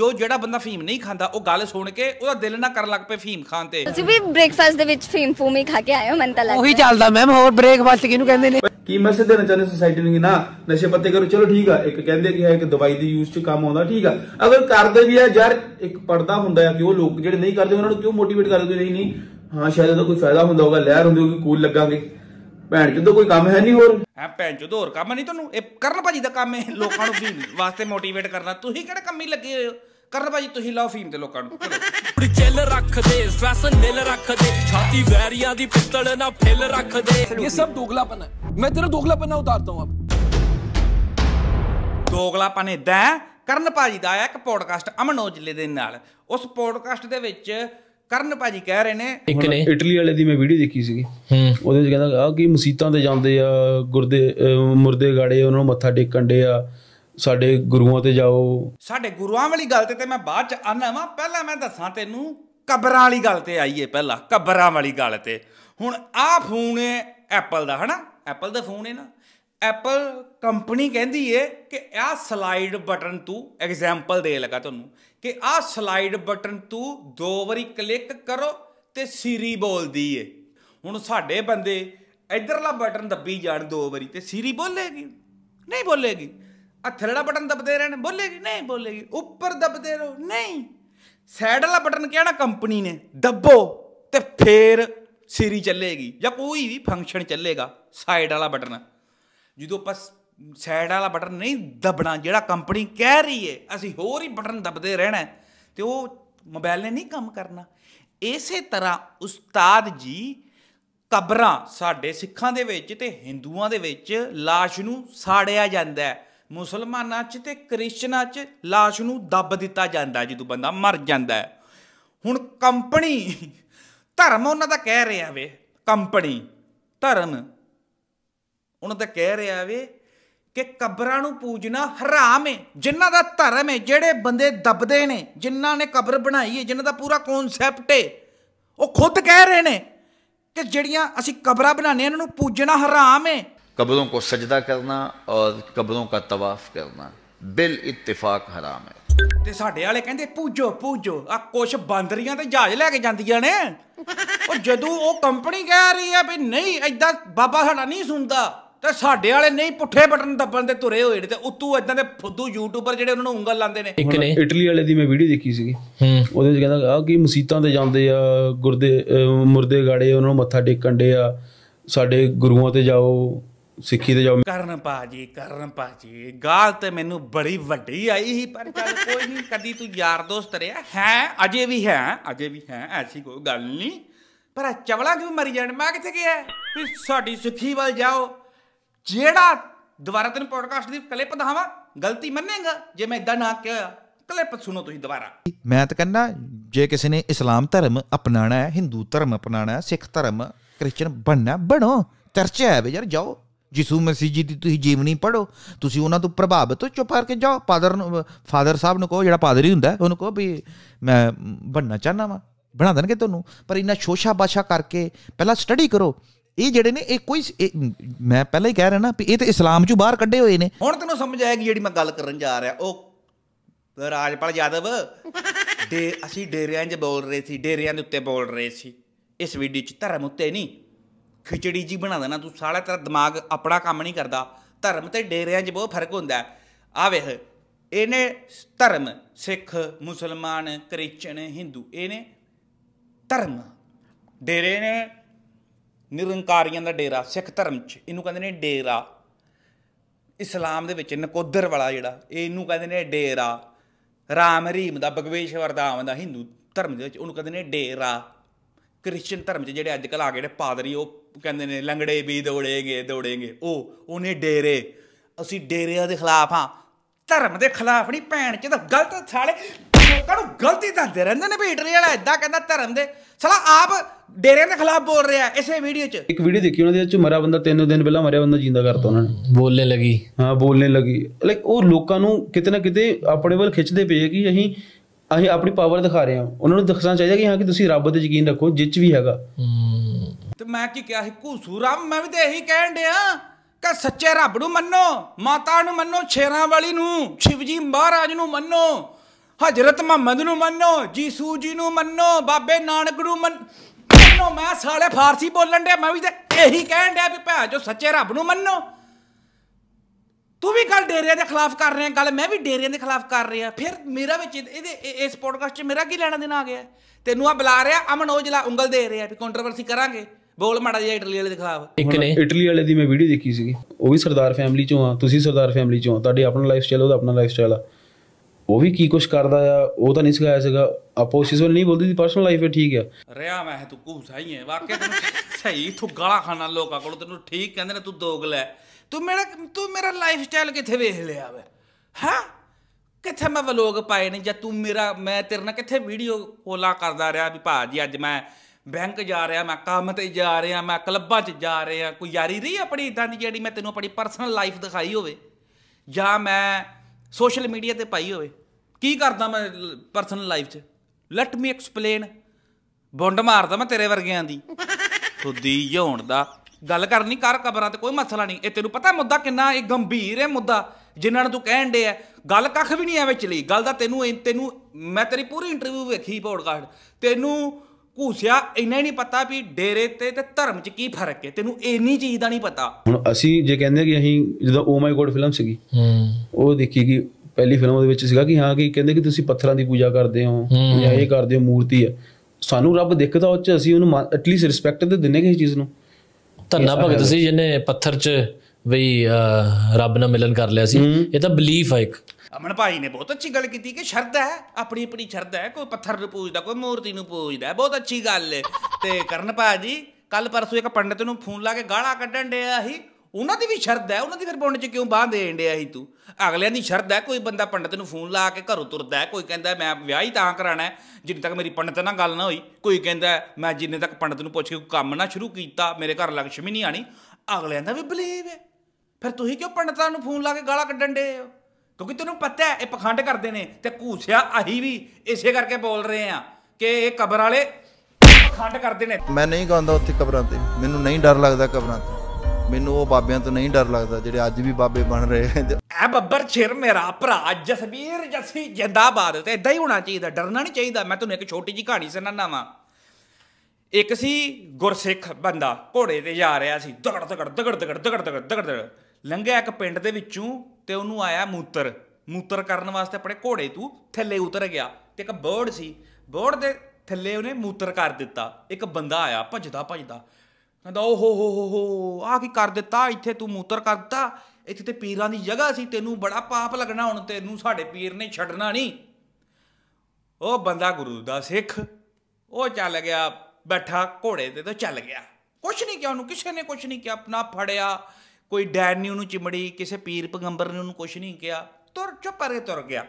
ਜੋ ਜਿਹੜਾ ਬੰਦਾ ਫੀਮ ਨਹੀਂ ਖਾਂਦਾ ਉਹ ਗੱਲ ਸੁਣ ਕੇ ਉਹਦਾ ਦਿਲ ਨਾ ਕਰਨ ਲੱਗ ਪਏ ਫੀਮ ਖਾਣ ਤੇ ਤੁਸੀਂ ਵੀ ਬ੍ਰੇਕਫਾਸਟ ਦੇ ਵਿੱਚ ਫੀਮ ਫੂਮੀ ਖਾ ਕੇ ਆਏ ਹੋ ਮੈਨੂੰ ਤਾਂ ਲੱਗਦਾ ਉਹੀ ਚੱਲਦਾ ਮੈਮ ਹੋਰ ਬ੍ਰੇਕਫਾਸਟ ਕਿਹਨੂੰ ਕਹਿੰਦੇ ਨੇ ਕੀ ਮੈਸੇਜ ਦੇਣਾ ਚਾਹੁੰਦੇ ਸੋਸਾਇਟੀ ਨੂੰ ਕਿ ਨਾ ਨਸ਼ੇ ਪੱਤੇ ਕਰੋ ਚਲੋ ਠੀਕ ਆ ਇੱਕ ਕਹਿੰਦੇ ਕਿ ਹੈ ਇੱਕ ਦਵਾਈ ਦੇ ਯੂਜ਼ 'ਚ ਕੰਮ ਆਉਂਦਾ ਠੀਕ ਆ ਅਗਰ ਕਰਦੇ ਵੀ ਆ ਯਾਰ ਇੱਕ ਪਰਦਾ ਹੁੰਦਾ ਆ ਕਿ ਉਹ ਲੋਕ ਜਿਹੜੇ ਨਹੀਂ ਕਰਦੇ ਉਹਨਾਂ ਨੂੰ ਕਿਉਂ ਮੋਟੀਵੇਟ ਕਰਦੇ ਨਹੀਂ ਨਹੀਂ ਹਾਂ ਸ਼ਾਇਦ ਉਹਦਾ ਕੋਈ ਫਾਇਦਾ ਹੁੰਦਾ ਹੋਗਾ ਲਹਿਰ ਹੁੰਦੀ ਹੋਗੀ ਕੂਲ ਲੱਗਾਂਗੇ ਭੈਣ ਚੋਦੋ ਕੋਈ ਕੰਮ ਹੈ ਨਹੀਂ ਹੋਰ ਹਾਂ ਭੈਣ ਚੋਦੋ ਹੋਰ ਕੰਮ ਨਹੀਂ ਤੁਹਾਨੂੰ ਇਹ ਕਰਨ ਭਾਜੀ ਦਾ ਕੰਮ ਹੈ ਲੋਕਾਂ ਨੂੰ ਫੀਮ ਵਾਸਤੇ ਮੋਟੀਵੇਟ ਕਰਨਾ ਤੁਸੀਂ ਕਿਹੜਾ ਕੰਮੀ ਲੱਗੇ ਹੋ ਕਰਨ ਭਾਜੀ ਤੁਸੀਂ ਲਾਓ ਫੀਮ ਤੇ ਲੋਕਾਂ ਨੂੰ ਕੁੜੀ ਚਿੱਲ ਰੱਖਦੇ ਸਵੈਸ ਨਿਲ ਰੱਖਦੇ ਛਾਤੀ ਵੈਰੀਆਂ ਦੀ ਪਿੱਤਲ ਨਾ ਫਿਲ ਰੱਖਦੇ ਇਹ ਸਭ ਦੋਗਲਾਪਨ ਹੈ ਮੈਂ ਤੇਰਾ ਦੋਗਲਾਪਨ ਉਤਾਰਦਾ ਹਾਂ ਅਬ ਦੋਗਲਾਪਨ ਇਦਾਂ ਕਰਨ ਭਾਜੀ ਦਾ ਆਇਆ ਇੱਕ ਪੋਡਕਾਸਟ ਅਮਨੋ ਜ਼ਿਲ੍ਹੇ ਦੇ ਨਾਲ ਉਸ ਪੋਡਕਾਸਟ ਦੇ ਵਿੱਚ ਕਰਨ ਭਾਜੀ ਕਹਿ ਰਹੇ ਨੇ ਇੱਕ ਨੇ ਇਟਲੀ ਵਾਲੇ ਦੀ ਮੈਂ ਵੀਡੀਓ ਦੇਖੀ ਸੀਗੀ ਉਹਦੇ ਵਿੱਚ ਕਹਿੰਦਾ ਆ ਕਿ ਮਸੀਤਾਂ ਤੇ ਜਾਂਦੇ ਆ ਗੁਰਦੇ ਮੁਰਦੇ ਗਾੜੇ ਉਹਨਾਂ ਨੂੰ ਮੱਥਾ ਟੇਕਣ ਦੇ ਆ ਸਾਡੇ ਗੁਰੂਆਂ ਤੇ ਜਾਓ ਸਾਡੇ ਗੁਰੂਆਂ ਵਾਲੀ ਗੱਲ ਤੇ ਤੇ ਮੈਂ ਬਾਅਦ ਚ ਵਾਂ ਪਹਿਲਾਂ ਮੈਂ ਦੱਸਾਂ ਤੈਨੂੰ ਕਬਰਾਂ ਵਾਲੀ ਗੱਲ ਤੇ ਆਈਏ ਪਹਿਲਾਂ ਕਬਰਾਂ ਵਾਲੀ ਗੱਲ ਤੇ ਹੁਣ ਆ ਫੋਨ ਐ ਐਪਲ ਦਾ ਹਨਾ ਐਪਲ ਦਾ ਫੋਨ ਹੈ ਨਾ ਐਪਲ ਕੰਪਨੀ ਕਹਿੰਦੀ ਏ ਕਿ ਆਹ ਸਲਾਈਡ ਬਟਨ ਤੂੰ ਐਗਜ਼ਾਮਪਲ ਦੇ ਲਗਾ ਤੁਹਾਨੂੰ ਕਿ ਆਹ ਸਲਾਈਡ ਬਟਨ ਤੂੰ ਦੋ ਵਾਰੀ ਕਲਿੱਕ ਕਰੋ ਤੇ ਸਿਰੀ ਬੋਲਦੀ ਏ ਹੁਣ ਸਾਡੇ ਬੰਦੇ ਇਧਰਲਾ ਬਟਨ ਦੱਬੀ ਜਾਣ ਦੋ ਵਾਰੀ ਤੇ ਸਿਰੀ ਬੋਲੇਗੀ ਨਹੀਂ ਬੋਲੇਗੀ ਆ ਥੱਲੇ ਬਟਨ ਦੱਬਦੇ ਰਹਿਣ ਬੋਲੇਗੀ ਨਹੀਂ ਬੋਲੇਗੀ ਉੱਪਰ ਦੱਬਦੇ ਰਹੋ ਨਹੀਂ ਸਾਈਡ ਵਾਲਾ ਬਟਨ ਕਿਹੜਾ ਕੰਪਨੀ ਨੇ ਦੱਬੋ ਤੇ ਫੇਰ ਸਿਰੀ ਚੱਲੇਗੀ ਜਾਂ ਕੋਈ ਵੀ ਫੰਕਸ਼ਨ ਚੱਲੇਗਾ ਸਾਈਡ ਵਾਲਾ ਬਟਨ ਜਦੋਂ ਆਪਾਂ ਸਾਈਡ ਵਾਲਾ ਬਟਨ ਨਹੀਂ ਦਬਣਾ ਜਿਹੜਾ ਕੰਪਨੀ ਕਹਿ ਰਹੀ ਏ ਅਸੀਂ ਹੋਰ ਹੀ ਬਟਨ ਦਬਦੇ ਰਹਿਣਾ ਤੇ ਉਹ ਮੋਬਾਈਲ ਨੇ ਨਹੀਂ ਕੰਮ ਕਰਨਾ ਇਸੇ ਤਰ੍ਹਾਂ ਉਸਤਾਦ ਜੀ ਕਬਰਾਂ ਸਾਡੇ ਸਿੱਖਾਂ ਦੇ ਵਿੱਚ ਤੇ ਹਿੰਦੂਆਂ ਦੇ ਵਿੱਚ লাশ ਨੂੰ ਸਾੜਿਆ ਜਾਂਦਾ ਹੈ ਮੁਸਲਮਾਨਾਂ 'ਚ ਤੇ ਕ੍ਰਿਸਚਨਾਂ 'ਚ লাশ ਨੂੰ ਦੱਬ ਦਿੱਤਾ ਜਾਂਦਾ ਜਦੋਂ ਬੰਦਾ ਮਰ ਜਾਂਦਾ ਹੁਣ ਕੰਪਨੀ ਧਰਮ ਉਹਨਾਂ ਦਾ ਕਹਿ ਰਿਹਾ ਵੇ ਕੰਪਨੀ ਧਰਮ ਉਹਨਾਂ ਤਾਂ ਕਹਿ ਰਿਹਾ ਵੇ ਕਿ ਕਬਰਾਂ ਨੂੰ ਪੂਜਣਾ ਹਰਾਮ ਹੈ ਜਿਨ੍ਹਾਂ ਦਾ ਧਰਮ ਹੈ ਜਿਹੜੇ ਬੰਦੇ ਦੱਬਦੇ ਨੇ ਜਿਨ੍ਹਾਂ ਨੇ ਕਬਰ ਬਣਾਈ ਹੈ ਜਿਨ੍ਹਾਂ ਦਾ ਪੂਰਾ ਕਨਸੈਪਟ ਹੈ ਉਹ ਖੁਦ ਕਹਿ ਰਹੇ ਨੇ ਕਿ ਜਿਹੜੀਆਂ ਅਸੀਂ ਕਬਰਾਂ ਬਣਾਉਂਦੇ ਇਹਨਾਂ ਨੂੰ ਪੂਜਣਾ ਹਰਾਮ ਹੈ ਕਬਰਾਂ ਕੋ ਸਜਦਾ ਕਰਨਾ ਔਰ ਕਬਰਾਂ ਦਾ ਤਵਾਫ ਕਰਨਾ ਬਿਲ ਇਤਫਾਕ ਹਰਾਮ ਹੈ ਤੇ ਸਾਡੇ ਵਾਲੇ ਕਹਿੰਦੇ ਪੂਜੋ ਪੂਜੋ ਆ ਕੁਛ ਬਾਂਦਰੀਆਂ ਤੇ ਜਹਾਜ਼ ਲੈ ਕੇ ਜਾਂਦੀਆਂ ਨੇ ਉਹ ਜਦੋਂ ਉਹ ਕੰਪਨੀ ਕਹਿ ਰਹੀ ਹੈ ਵੀ ਨਹੀਂ ਐਦਾਂ ਬਾਬਾ ਸਾਡਾ ਨਹੀਂ ਸੁਣਦਾ ਤੇ ਸਾਡੇ ਵਾਲੇ ਨਹੀਂ ਪੁੱਠੇ ਬਟਨ ਦੱਬਣ ਦੇ ਤੁਰੇ ਹੋਏ ਨੇ ਤੇ ਉਤੋਂ ਇਦਾਂ ਦੇ ਫੁੱਦੂ ਯੂਟਿਊਬਰ ਜਿਹੜੇ ਉਹਨਾਂ ਨੂੰ ਉਂਗਲ ਲਾਉਂਦੇ ਨੇ ਇੱਕ ਨੇ ਇਟਲੀ ਵਾਲੇ ਦੀ ਮੈਂ ਵੀਡੀਓ ਦੇਖੀ ਸੀਗੀ ਉਹਦੇ ਵਿੱਚ ਕਹਿੰਦਾ ਆ ਕਿ ਮਸੀਤਾਂ ਤੇ ਜਾਂਦੇ ਆ ਗੁਰਦੇ ਮੁਰਦੇ ਗਾੜੇ ਉਹਨਾਂ ਨੂੰ ਮੱਥਾ ਟੇਕਣ ਦੇ ਆ ਸਾਡੇ ਗੁਰੂਆਂ ਤੇ ਜਾਓ ਸਿੱਖੀ ਤੇ ਜਾਓ ਕਰਨ ਪਾਜੀ ਕਰਨ ਪਾਜੀ ਗਾਲ ਤੇ ਮੈਨੂੰ ਬੜੀ ਵੱਡੀ ਆਈ ਸੀ ਪਰ ਚਲ ਕੋਈ ਨਹੀਂ ਕਦੀ ਤੂੰ ਯਾਰ ਦੋਸਤ ਰਿਹਾ ਹੈ ਅਜੇ ਵੀ ਹੈ ਅਜੇ ਵੀ ਹੈ ਐਸੀ ਕੋਈ ਗੱਲ ਨਹੀਂ ਪਰ ਚਵਲਾ ਕਿਉਂ ਮਰੀ ਜਾਣ ਮੈਂ ਕਿੱਥੇ ਗਿਆ ਵੀ ਸਾਡੀ ਸਿੱਖੀ ਵੱਲ ਜਾਓ ਜਿਹੜਾ ਦੁਬਾਰਾ ਤੈਨੂੰ ਪੋਡਕਾਸਟ ਦੀ ਕਲਿੱਪ ਦਿਖਾਵਾਂ ਗਲਤੀ ਮੰਨੇਗਾ ਜੇ ਮੈਂ ਇਦਾਂ ਨਾ ਕਿਹਾ ਕਲਿੱਪ ਸੁਣੋ ਤੁਸੀਂ ਦੁਬਾਰਾ ਮੈਂ ਤਾਂ ਕਹਿੰਦਾ ਜੇ ਕਿਸੇ ਨੇ ਇਸਲਾਮ ਧਰਮ ਅਪਣਾਣਾ ਹੈ ਹਿੰਦੂ ਧਰਮ ਅਪਣਾਣਾ ਹੈ ਸਿੱਖ ਧਰਮ ਕ੍ਰਿਸਚਨ ਬਣਨਾ ਬਣੋ ਚਰਚਾ ਹੈ ਵੀ ਯਾਰ ਜਾਓ ਜਿਸੂ ਮਸੀਹ ਜੀ ਦੀ ਤੁਸੀਂ ਜੀਵਨੀ ਪੜੋ ਤੁਸੀਂ ਉਹਨਾਂ ਤੋਂ ਪ੍ਰਭਾਵਿਤ ਹੋ ਚੁੱਪ ਕਰਕੇ ਜਾਓ ਫਾਦਰ ਨੂੰ ਫਾਦਰ ਸਾਹਿਬ ਨੂੰ ਕਹੋ ਜਿਹੜਾ ਪਾਦਰੀ ਹੁੰਦਾ ਉਹਨੂੰ ਕਹੋ ਵੀ ਮੈਂ ਬਣਨਾ ਚਾਹਨਾ ਵਾਂ ਬਣਾ ਦੇਣਗੇ ਤੁਹਾਨੂੰ ਪਰ ਇੰਨਾ ਸ਼ੋਸ਼ਾ ਬਾਸ਼ਾ ਕਰਕੇ ਪਹਿਲਾਂ ਸਟੱਡੀ ਕਰੋ ਇਹ ਜਿਹੜੇ ਨੇ ਇਹ ਕੋਈ ਮੈਂ ਪਹਿਲਾਂ ਹੀ ਕਹਿ ਰਿਹਾ ਨਾ ਵੀ ਇਹ ਤੇ ਇਸਲਾਮ ਚੋਂ ਬਾਹਰ ਕੱਢੇ ਹੋਏ ਨੇ ਹੁਣ ਤੈਨੂੰ ਸਮਝ ਆਇਆ ਕਿ ਜਿਹੜੀ ਮੈਂ ਗੱਲ ਕਰਨ ਜਾ ਰਿਹਾ ਉਹ ਰਾਜਪਾਲ ਯਾਦਵ ਤੇ ਅਸੀਂ ਡੇਰਿਆਂ 'ਚ ਬੋਲ ਰਹੇ ਸੀ ਡੇਰਿਆਂ ਦੇ ਉੱਤੇ ਬੋਲ ਰਹੇ ਸੀ ਇਸ ਵੀਡੀਓ 'ਚ ਧਰਮ ਉੱਤੇ ਨਹੀਂ ਖਿਚੜੀ ਜੀ ਬਣਾ ਦੇਣਾ ਤੂੰ ਸਾਲਾ ਤੇਰਾ ਦਿਮਾਗ ਆਪਣਾ ਕੰਮ ਨਹੀਂ ਕਰਦਾ ਧਰਮ ਤੇ ਡੇਰਿਆਂ 'ਚ ਬਹੁਤ ਫਰਕ ਹੁੰਦਾ ਆ ਵੇਖ ਇਹਨੇ ਧਰਮ ਸਿੱਖ ਮੁਸਲਮਾਨ ਕ੍ਰਿਸਚਨ ਹਿੰਦੂ ਇਹਨੇ ਧਰਮ ਡੇਰੇ ਨੇ ਨਿਰੰਕਾਰੀਆਂ ਦਾ ਡੇਰਾ ਸਿੱਖ ਧਰਮ 'ਚ ਇਹਨੂੰ ਕਹਿੰਦੇ ਨੇ ਡੇਰਾ ਇਸਲਾਮ ਦੇ ਵਿੱਚ ਨਕੋਦਰ ਵਾਲਾ ਜਿਹੜਾ ਇਹਨੂੰ ਕਹਿੰਦੇ ਨੇ ਡੇਰਾ ਰਾਮ ਰੀਮ ਦਾ ਬਗਵੇਸ਼ਵਰ ਦਾ ਦਾ ਹਿੰਦੂ ਧਰਮ ਦੇ ਵਿੱਚ ਉਹਨੂੰ ਕਹਿੰਦੇ ਨੇ ਡੇਰਾ ਕ੍ਰਿਸਚੀਅਨ ਧਰਮ 'ਚ ਜਿਹੜੇ ਅੱਜ ਕੱਲ ਆ ਗਏ ਨੇ ਪਾਦਰੀ ਉਹ ਕਹਿੰਦੇ ਨੇ ਲੰਗੜੇ ਵੀ ਦੌੜੇਗੇ ਦੌੜੇਗੇ ਉਹ ਉਹਨੇ ਡੇਰੇ ਅਸੀਂ ਡੇਰਿਆਂ ਦੇ ਖਿਲਾਫ ਹਾਂ ਧਰਮ ਦੇ ਖਿਲਾਫ ਨਹੀਂ ਭੈਣ ਚ ਤਾਂ ਗਲਤ ਸਾਲੇ ਲੋਕਾਂ ਨੂੰ ਗਲਤੀ ਦੇ ਰਹਿੰਦੇ ਨੇ ਭੇਟਰੀ ਵਾਲਾ ਐਦਾਂ ਕਹਿੰਦਾ ਧਰਮ ਦੇ ਸਾਲਾ ਆਪ ਡੇਰੇ ਦੇ ਖਿਲਾਫ ਬੋਲ ਰਿਹਾ ਇਸੇ ਵੀਡੀਓ 'ਚ ਇੱਕ ਵੀਡੀਓ ਦੇਖੀ ਉਹਨਾਂ ਦੇ ਵਿੱਚ ਮਰਿਆ ਬੰਦਾ ਤਿੰਨ ਦਿਨ ਪਹਿਲਾਂ ਮਰਿਆ ਬੰਦਾ ਜਿੰਦਾ ਕਰਤਾ ਉਹਨਾਂ ਨੇ ਬੋਲਣ ਲੱਗੀ ਹਾਂ ਬੋਲਣ ਲੱਗੀ ਲਾਈਕ ਉਹ ਲੋਕਾਂ ਨੂੰ ਕਿਤੇ ਨਾ ਕਿਤੇ ਆਪਣੇ ਵੱਲ ਖਿੱਚਦੇ ਪਏ ਕਿ ਅਸੀਂ ਅਸੀਂ ਆਪਣੀ ਪਾਵਰ ਦਿਖਾ ਰਹੇ ਹਾਂ ਉਹਨਾਂ ਨੂੰ ਦਿਖਾਉਣਾ ਚਾਹੀਦਾ ਕਿ ਹਾਂ ਕਿ ਤੁਸੀਂ ਰੱਬ ਤੇ ਯਕੀਨ ਰੱਖੋ ਜਿੱਚ ਵੀ ਹੈਗਾ ਤੇ ਮੈਂ ਕੀ ਕਿਹਾ ਸੀ ਰਾਮ ਮੈਂ ਵੀ ਤੇ ਇਹੀ ਕਹਿਣ ਡਿਆ ਕਿ ਸੱਚੇ ਰੱਬ ਨੂੰ ਮੰਨੋ ਮਾਤਾ ਨੂੰ ਮੰਨੋ ਛੇਰਾਂ ਵਾਲੀ ਨੂੰ ਸ਼ਿਵਜੀ ਮਹਾਰਾਜ ਨੂੰ ਮੰਨੋ ਹਜ਼ਰਤ ਮੁਹੰਮਦ ਨੂੰ ਮੰਨੋ ਜੀਸੂ ਜੀ ਨੂੰ ਮੰਨੋ ਬਾਬੇ ਨਾਨਕ ਨੂੰ ਮੰਨੋ ਮੈਂ ਸਾਲੇ ਫਾਰਸੀ ਬੋਲਣ ਦੇ ਮੈਂ ਵੀ ਤੇ ਇਹੀ ਕਹਿਣ ਦੇ ਵੀ ਭੈ ਜੋ ਸੱਚੇ ਰੱਬ ਨੂੰ ਮੰਨੋ ਤੂੰ ਵੀ ਗੱਲ ਡੇਰਿਆਂ ਦੇ ਖਿਲਾਫ ਕਰ ਰਿਹਾ ਗੱਲ ਮੈਂ ਵੀ ਡੇਰਿਆਂ ਦੇ ਖਿਲਾਫ ਕਰ ਰਿਹਾ ਫਿਰ ਮੇਰਾ ਵਿੱਚ ਇਹਦੇ ਇਸ ਪੋਡਕਾਸਟ 'ਚ ਮੇਰਾ ਕੀ ਲੈਣਾ ਦੇਣਾ ਆ ਗਿਆ ਤੈਨੂੰ ਆ ਬੁਲਾ ਰਿਹਾ ਅਮਨ ਔਜਲਾ ਉਂਗਲ ਦੇ ਰਿਹਾ ਵੀ ਕੰਟਰੋਵਰਸੀ ਕਰਾਂਗੇ ਬੋਲ ਮਾੜਾ ਜਿਹਾ ਇਟਲੀ ਵਾਲੇ ਦੇ ਖਿਲਾਫ ਇੱਕ ਨੇ ਇਟਲੀ ਵਾਲੇ ਦੀ ਮੈਂ ਵੀਡੀਓ ਦੇਖੀ ਸੀਗੀ ਉਹ ਵੀ ਸਰਦਾਰ ਫੈਮਿਲੀ ਚੋਂ ਆ ਤੁਸੀਂ ਸਰਦਾਰ ਫੈਮਿਲੀ ਚੋਂ ਆ ਤੁਹਾਡੀ ਆਪਣਾ ਲਾਈਫ ਸਟਾਈਲ ਉਹਦਾ ਆਪਣਾ ਲਾਈਫ ਸਟਾਈਲ ਆ ਉਹ ਵੀ ਕੀ ਕੁਝ ਕਰਦਾ ਆ ਉਹ ਤਾਂ ਨਹੀਂ ਸਿਖਾਇਆ ਸੀਗਾ ਆਪੋ ਸਿਸਵਲ ਨਹੀਂ ਬੋਲਦੀ ਸੀ ਪਰਸਨਲ ਲਾਈਫ ਹੈ ਠੀਕ ਆ ਰਿਆ ਮੈਂ ਤੂੰ ਘੂਸਾ ਹੀ ਹੈ ਵਾਕਿਆ ਤੈਨੂੰ [LAUGHS] ਸਹੀ ਤੂੰ ਗਾਲਾਂ ਖਾਣਾ ਲੋਕਾਂ ਕੋਲ ਤੈਨੂੰ ਠੀਕ ਕਹਿੰਦੇ ਨੇ ਤੂੰ ਦੋਗਲਾ ਤੂੰ ਮੇਰਾ ਤੂੰ ਮੇਰਾ ਲਾਈਫ ਸਟਾਈਲ ਕਿੱਥੇ ਵੇਖ ਲਿਆ ਵੇ ਹਾਂ ਕਿੱਥੇ ਮੈਂ ਵਲੋਗ ਪਾਏ ਨੇ ਜਾਂ ਤੂੰ ਮੇਰਾ ਮੈਂ ਤੇਰੇ ਨਾਲ ਕਿੱਥੇ ਵੀਡੀਓ ਕੋਲਾ ਕਰਦਾ ਰਿਹਾ ਵੀ ਭਾਜੀ ਅੱਜ ਮੈਂ ਬੈਂਕ ਜਾ ਰਿਹਾ ਮੈਂ ਕੰਮ ਤੇ ਜਾ ਰਿਹਾ ਮੈਂ ਕਲੱਬਾਂ 'ਚ ਜਾ ਰਿਹਾ ਕੋਈ ਯਾਰੀ ਰਹੀ ਆਪਣੀ ਇਦਾਂ ਦੀ ਜਿਹੜੀ ਮੈਂ ਤੈਨੂੰ ਆਪਣੀ ਪਰਸਨਲ ਲਾਈਫ ਦਿਖਾਈ ਹੋਵੇ ਜਾਂ ਮੈਂ ਸੋਸ਼ਲ ਮੀਡੀਆ ਤੇ ਪਾਈ ਹੋਵੇ ਕੀ ਕਰਦਾ ਮੈਂ ਪਰਸਨਲ ਲਾਈਫ 'ਚ ਲੈਟ ਮੀ ਐਕਸਪਲੇਨ ਬੁੰਡ ਮਾਰਦਾ ਮੈਂ ਤੇਰੇ ਵਰਗਿਆਂ ਦੀ ਖੁਦੀ ਯੋਣ ਦਾ ਗੱਲ ਕਰਨੀ ਕਰ ਕਬਰਾਂ ਤੇ ਕੋਈ ਮਸਲਾ ਨਹੀਂ ਇਹ ਤੈਨੂੰ ਪਤਾ ਮੁੱਦਾ ਕਿੰਨਾ ਇਹ ਗੰਭੀਰ ਹੈ ਮੁੱਦਾ ਜਿੰਨਾਂ ਨੂੰ ਤੂੰ ਕਹਿਣ ਦੇ ਆ ਗੱਲ ਕੱਖ ਵੀ ਨਹੀਂ ਐਵੇਂ ਚਲੀ ਗੱਲ ਦਾ ਤੈਨੂੰ ਤੈਨੂੰ ਮੈਂ ਤੇਰੀ ਪੂਰੀ ਇੰਟਰਵਿਊ ਵੇਖੀ ਪੋਡਕਾਸਟ ਤੈਨੂੰ ਘੂਸਿਆ ਇੰਨਾ ਨਹੀਂ ਪਤਾ ਵੀ ਡੇਰੇ ਤੇ ਤੇ ਧਰਮ 'ਚ ਕੀ ਫਰਕ ਹੈ ਤੈਨੂੰ ਇੰਨੀ ਚੀਜ਼ ਦਾ ਨਹੀਂ ਪਤਾ ਹੁਣ ਅਸੀਂ ਜੇ ਕਹਿੰਦੇ ਕਿ ਅਸੀਂ ਜਦੋਂ ਓ ਮਾਈ ਗੋਡ ਫਿਲਮ ਸੀਗੀ ਹੂੰ ਉਹ ਦੇਖੀ ਕਿ ਪਹਿਲੀ ਫਿਲਮ ਦੇ ਵਿੱਚ ਸੀਗਾ ਕਿ ਹਾਂ ਕਿ ਕਹਿੰਦੇ ਕਿ ਤੁਸੀਂ ਪੱਥਰਾਂ ਦੀ ਪੂਜਾ ਕਰਦੇ ਹੋ ਜਾਂ ਇਹ ਕਰਦੇ ਹੋ ਮੂਰਤੀ ਹੈ ਸਾਨੂੰ ਰੱਬ ਦੇਖਦਾ ਉਹ ਚ ਅਸੀਂ ਉਹਨੂੰ ਐਟਲੀਸਟ ਰਿਸਪੈਕਟ ਤੇ ਦਿੰਨੇ ਕਿਸੇ ਚੀਜ਼ ਨੂੰ ਧੰਨਾ ਭਗਤ ਸੀ ਜਿਹਨੇ ਪੱਥਰ 'ਚ ਵੀ ਰੱਬ ਨਾਲ ਮਿਲਨ ਕਰ ਲਿਆ ਸੀ ਇਹ ਤਾਂ ਬਲੀਫ ਆ ਇੱਕ ਅਮਨ ਭਾਈ ਨੇ ਬਹੁਤ ਅੱਛੀ ਗੱਲ ਕੀਤੀ ਕਿ ਸ਼ਰਧਾ ਹੈ ਆਪਣੀ ਆਪਣੀ ਸ਼ਰਧਾ ਹੈ ਕੋਈ ਪੱਥਰ ਨੂੰ ਪੂਜਦਾ ਕੋਈ ਮੂਰਤੀ ਨੂੰ ਪੂਜਦਾ ਬਹੁਤ ਅੱਛੀ ਗੱਲ ਹੈ ਤੇ ਕਰਨ ਭਾਜੀ ਕੱਲ ਪਰਸੋਂ ਇੱਕ ਪੰਡਤ ਨੂੰ ਫੋਨ ਲਾ ਕੇ ਗਾਲਾਂ ਕੱਢਣ ਡਿਆ ਸੀ ਉਹਨਾਂ ਦੀ ਵੀ ਸ਼ਰਤ ਹੈ ਉਹਨਾਂ ਦੀ ਫਿਰ ਪੁੰਡ 'ਚ ਕਿਉਂ ਬਾਹ ਦੇਣ ਡਿਆ ਸੀ ਤੂੰ ਅਗਲਿਆਂ ਦੀ ਸ਼ਰਤ ਹੈ ਕੋਈ ਬੰਦਾ ਪੰਡਤ ਨੂੰ ਫੋਨ ਲਾ ਕੇ ਘਰੋਂ ਤੁਰਦਾ ਕੋਈ ਕਹਿੰਦਾ ਮੈਂ ਵਿਆਹ ਹੀ ਤਾਂ ਕਰਾਣਾ ਹੈ ਜਿੰਨੇ ਤੱਕ ਮੇਰੀ ਪੰਡਤ ਨਾਲ ਗੱਲ ਨਾ ਹੋਈ ਕੋਈ ਕਹਿੰਦਾ ਮੈਂ ਜਿੰਨੇ ਤੱਕ ਪੰਡਤ ਨੂੰ ਪੁੱਛ ਕੇ ਕੰਮ ਨਾ ਸ਼ੁਰੂ ਕੀਤਾ ਮੇਰੇ ਘਰ ਲక్ష్ਮੀ ਨਹੀਂ ਆਣੀ ਅਗਲਿਆਂ ਦਾ ਵੀ ਬਲੀਵ ਹੈ ਫਿਰ ਤੁਸੀਂ ਕਿਉਂ ਪੰਡਤਾਂ ਨੂੰ ਫੋਨ ਲਾ ਕੇ ਗਾਲਾਂ ਕੱਢਣ ਦੇ ਹੋ ਕਿਉਂਕਿ ਤੈਨੂੰ ਪਤਾ ਹੈ ਇਹ ਪਖੰਡ ਕਰਦੇ ਨੇ ਤੇ ਘੂਸਿਆ ਆਹੀ ਵੀ ਇਸੇ ਕਰਕੇ ਬੋਲ ਰਹੇ ਆ ਕਿ ਇਹ ਕਬਰ ਵਾਲੇ ਪਖੰਡ ਕਰਦੇ ਨੇ ਮੈਂ ਨਹੀਂ ਗਾਉਂਦਾ ਉੱਥੇ ਕਬਰਾਂ ਤੇ ਮੈਨੂੰ ਨਹੀਂ ਡਰ ਲੱਗਦਾ ਕਬਰਾਂ ਤੇ ਮੈਨੂੰ ਉਹ ਬਾਬਿਆਂ ਤੋਂ ਨਹੀਂ ਡਰ ਲੱਗਦਾ ਜਿਹੜੇ ਅੱਜ ਵੀ ਬਾਬੇ ਬਣ ਰਹੇ ਐ ਬੱਬਰ ਛਿਰ ਮੇਰਾ ਭਰਾ ਜਸਵੀਰ ਜੱਸੀ ਜਿੰਦਾਬਾਦ ਤੇ ਇਦਾਂ ਹੀ ਹੋਣਾ ਚਾਹੀਦਾ ਡਰਨਾ ਨਹੀਂ ਚਾਹੀਦਾ ਮੈਂ ਤੁਹਾਨੂੰ ਇੱਕ ਛੋਟੀ ਜੀ ਕਹਾਣੀ ਸੁਣਾਣਾ ਵਾਂ ਇੱਕ ਸੀ ਗੁਰਸਿੱਖ ਬੰਦਾ ਘੋੜੇ ਤੇ ਜਾ ਰਿਹਾ ਸੀ ਧਗੜ ਧਗੜ ਧਗੜ ਧਗੜ ਧਗੜ ਧਗੜ ਧਗੜ ਧਗੜ ਲੰਘਿਆ ਇੱਕ ਪਿੰਡ ਦੇ ਵਿੱਚੋਂ ਤੇ ਉਹਨੂੰ ਆਇਆ ਮੂਤਰ ਮੂਤਰ ਕਰਨ ਵਾਸਤੇ ਆਪਣੇ ਘੋੜੇ ਤੋਂ ਥੱਲੇ ਉਤਰ ਗਿਆ ਤੇ ਇੱਕ ਬਰਡ ਸੀ ਬਰਡ ਦੇ ਥੱਲੇ ਉਹਨੇ ਮੂਤਰ ਕਰ ਦਿੱਤਾ ਇੱਕ ਬੰਦਾ ਆਇਆ ਭੱਜਦਾ ਭੱਜਦਾ ਕਹਿੰਦਾ ਓ ਹੋ ਹੋ ਹੋ ਆ ਕੀ ਕਰ ਦਿੱਤਾ ਇੱਥੇ ਤੂੰ ਮੂਤਰ ਕਰ ਦਿੱਤਾ ਇੱਥੇ ਤੇ ਪੀਰਾਂ ਦੀ ਜਗ੍ਹਾ ਸੀ ਤੈਨੂੰ ਬੜਾ ਪਾਪ ਲੱਗਣਾ ਹੁਣ ਤੈਨੂੰ ਸਾਡੇ ਪੀਰ ਨੇ ਛੱਡਣਾ ਨਹੀਂ ਉਹ ਬੰਦਾ ਗੁਰੂ ਦਾ ਸਿੱਖ ਉਹ ਚੱਲ ਗਿਆ ਬੈਠਾ ਘੋੜੇ ਤੇ ਤੇ ਚੱਲ ਗਿਆ ਕੁਛ ਨਹੀਂ ਕਿਹਾ ਉਹਨੂੰ ਕਿਸੇ ਨੇ ਕੁਛ ਨਹੀਂ ਕਿਹਾ ਆਪਣਾ ਫੜਿਆ ਕੋਈ ਡੈਨ ਨਹੀਂ ਉਹਨੂੰ ਚਿਮੜੀ ਕਿਸੇ ਪੀਰ ਪਗੰਬਰ ਨੇ ਉਹਨੂੰ ਕੁਛ ਨਹੀਂ ਕਿਹਾ ਤੁਰ ਚੁੱਪ ਰੇ ਤੁਰ ਗਿਆ